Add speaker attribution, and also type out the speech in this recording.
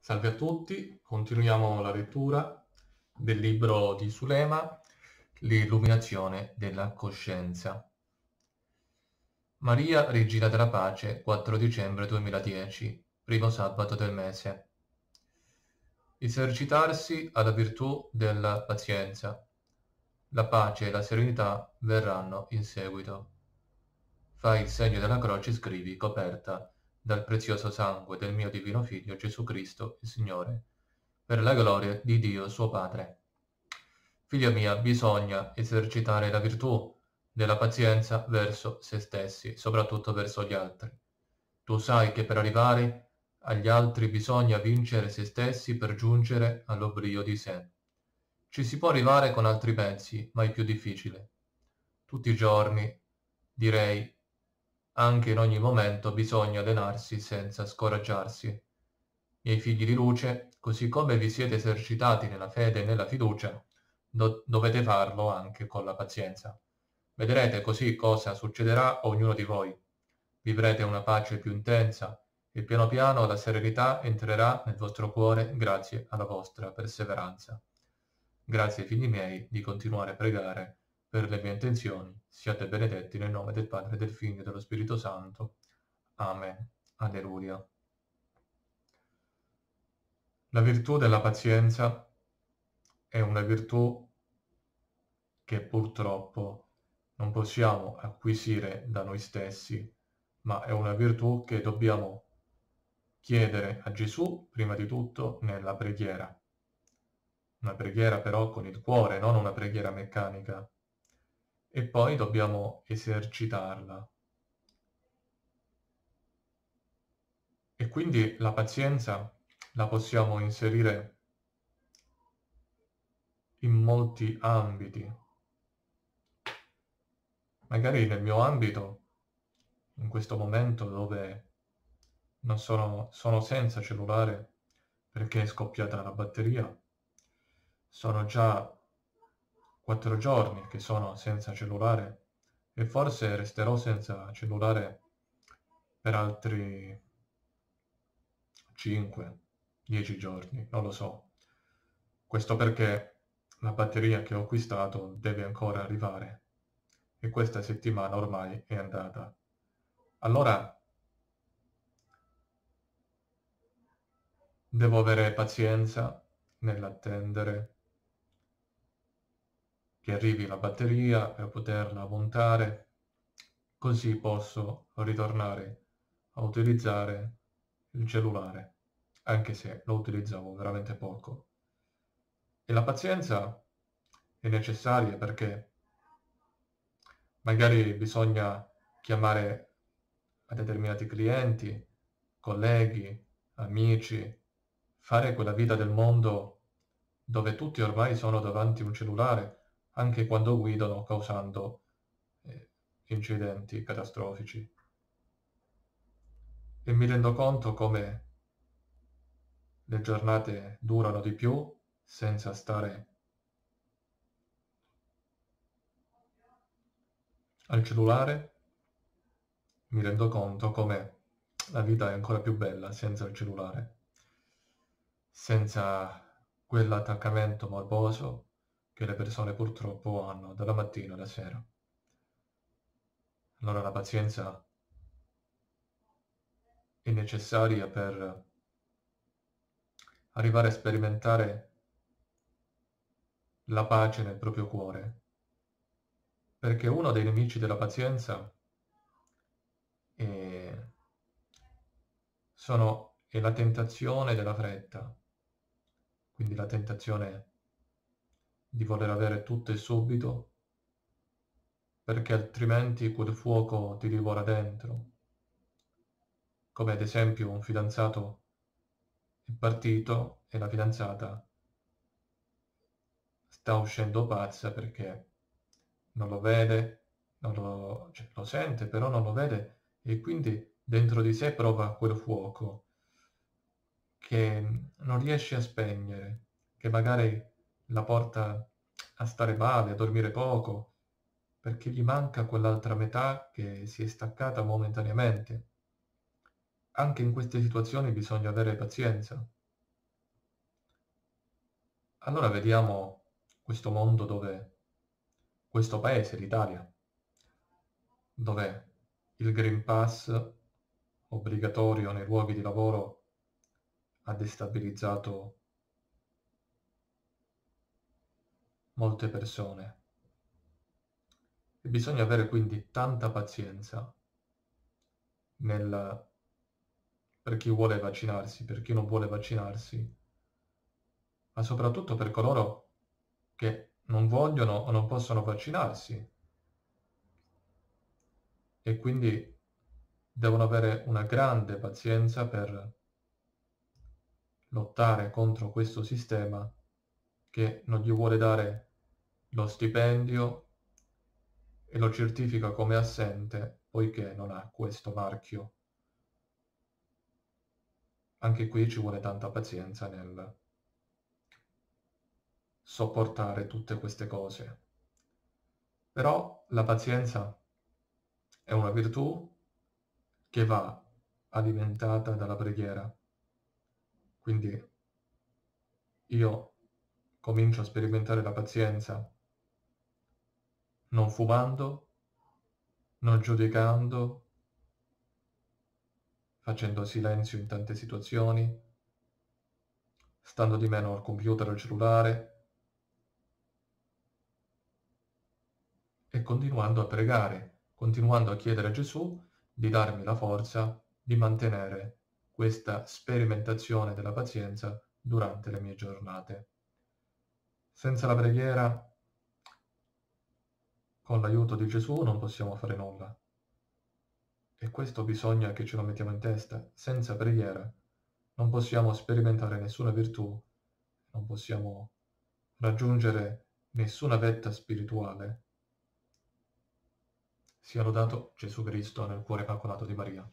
Speaker 1: Salve a tutti, continuiamo la lettura del libro di Sulema, L'illuminazione della coscienza. Maria Regina della Pace, 4 dicembre 2010, primo sabato del mese. Esercitarsi alla virtù della pazienza. La pace e la serenità verranno in seguito. Fai il segno della croce e scrivi coperta dal prezioso sangue del mio divino Figlio Gesù Cristo, il Signore, per la gloria di Dio suo Padre. Figlia mia, bisogna esercitare la virtù della pazienza verso se stessi, soprattutto verso gli altri. Tu sai che per arrivare agli altri bisogna vincere se stessi per giungere all'oblio di sé. Ci si può arrivare con altri pezzi, ma è più difficile. Tutti i giorni, direi, anche in ogni momento bisogna allenarsi senza scoraggiarsi. Miei figli di luce, così come vi siete esercitati nella fede e nella fiducia, do- dovete farlo anche con la pazienza. Vedrete così cosa succederà a ognuno di voi. Vivrete una pace più intensa e piano piano la serenità entrerà nel vostro cuore grazie alla vostra perseveranza. Grazie figli miei di continuare a pregare per le mie intenzioni. Siate benedetti nel nome del Padre, del Figlio e dello Spirito Santo. Amen. Alleluia. La virtù della pazienza è una virtù che purtroppo non possiamo acquisire da noi stessi, ma è una virtù che dobbiamo chiedere a Gesù prima di tutto nella preghiera. Una preghiera però con il cuore, non una preghiera meccanica, e poi dobbiamo esercitarla. E quindi la pazienza la possiamo inserire in molti ambiti. Magari nel mio ambito, in questo momento dove non sono, sono senza cellulare perché è scoppiata la batteria, sono già quattro giorni che sono senza cellulare e forse resterò senza cellulare per altri 5, 10 giorni, non lo so. Questo perché la batteria che ho acquistato deve ancora arrivare e questa settimana ormai è andata. Allora devo avere pazienza nell'attendere che arrivi la batteria per poterla montare, così posso ritornare a utilizzare il cellulare, anche se lo utilizzavo veramente poco. E la pazienza è necessaria perché magari bisogna chiamare a determinati clienti, colleghi, amici, fare quella vita del mondo dove tutti ormai sono davanti un cellulare anche quando guidano causando eh, incidenti catastrofici. E mi rendo conto come le giornate durano di più senza stare al cellulare, mi rendo conto come la vita è ancora più bella senza il cellulare, senza quell'attaccamento morboso che le persone purtroppo hanno dalla mattina alla sera. Allora la pazienza è necessaria per arrivare a sperimentare la pace nel proprio cuore, perché uno dei nemici della pazienza è, sono, è la tentazione della fretta, quindi la tentazione di voler avere tutto e subito, perché altrimenti quel fuoco ti divora dentro. Come ad esempio un fidanzato è partito e la fidanzata sta uscendo pazza perché non lo vede, non lo, cioè, lo sente, però non lo vede e quindi dentro di sé prova quel fuoco che non riesce a spegnere, che magari la porta a stare male, a dormire poco, perché gli manca quell'altra metà che si è staccata momentaneamente. Anche in queste situazioni bisogna avere pazienza. Allora vediamo questo mondo dove, questo paese, l'Italia, dove il Green Pass obbligatorio nei luoghi di lavoro ha destabilizzato molte persone. E bisogna avere quindi tanta pazienza nel, per chi vuole vaccinarsi, per chi non vuole vaccinarsi, ma soprattutto per coloro che non vogliono o non possono vaccinarsi e quindi devono avere una grande pazienza per lottare contro questo sistema che non gli vuole dare lo stipendio e lo certifica come assente poiché non ha questo marchio. Anche qui ci vuole tanta pazienza nel sopportare tutte queste cose. Però la pazienza è una virtù che va alimentata dalla preghiera. Quindi io comincio a sperimentare la pazienza non fumando, non giudicando, facendo silenzio in tante situazioni, stando di meno al computer o al cellulare e continuando a pregare, continuando a chiedere a Gesù di darmi la forza di mantenere questa sperimentazione della pazienza durante le mie giornate. Senza la preghiera con l'aiuto di Gesù non possiamo fare nulla. E questo bisogna che ce lo mettiamo in testa, senza preghiera. Non possiamo sperimentare nessuna virtù, non possiamo raggiungere nessuna vetta spirituale. Sia lodato Gesù Cristo nel cuore calcolato di Maria.